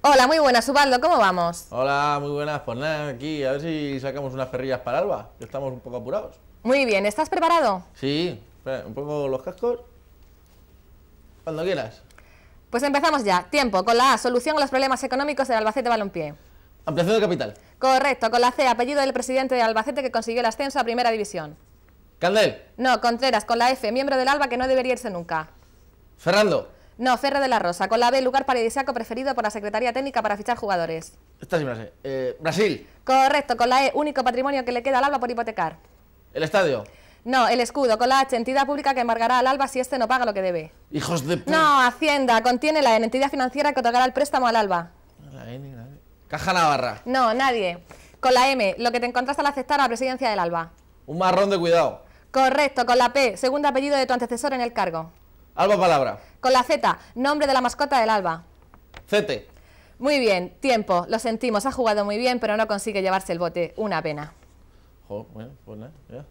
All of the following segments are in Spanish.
Hola, muy buenas, Ubaldo, ¿cómo vamos? Hola, muy buenas, pues nada, aquí, a ver si sacamos unas perrillas para Alba, que estamos un poco apurados. Muy bien, ¿estás preparado? Sí, un poco los cascos, cuando quieras. Pues empezamos ya, tiempo, con la A, solución a los problemas económicos del Albacete Balompié. Ampliación de capital. Correcto, con la C, apellido del presidente de Albacete que consiguió el ascenso a Primera División. Candel. No, Contreras, con la F, miembro del Alba que no debería irse nunca. Ferrando. No, Ferre de la Rosa. Con la B, lugar paradisíaco preferido por la Secretaría Técnica para fichar jugadores. Esta sí me eh, Brasil. Correcto. Con la E, único patrimonio que le queda al alba por hipotecar. El estadio. No, el escudo, con la H, entidad pública que embargará al alba si este no paga lo que debe. Hijos de... No, Hacienda, contiene la e, N, entidad financiera que otorgará el préstamo al alba. La e e. Caja Navarra. No, nadie. Con la M, lo que te encontraste al aceptar a la presidencia del alba. Un marrón de cuidado. Correcto, con la P, segundo apellido de tu antecesor en el cargo. Alba palabra. Con la Z, nombre de la mascota del Alba. Z. Muy bien, tiempo, lo sentimos, ha jugado muy bien, pero no consigue llevarse el bote, una pena. Jo, bueno, pues ya.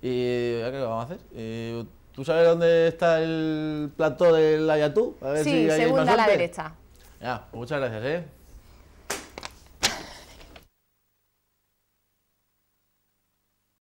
¿Y qué vamos a hacer? Eh, ¿Tú sabes dónde está el plato del Ayatú? sí, segunda a la derecha. Ya, pues muchas gracias, ¿eh?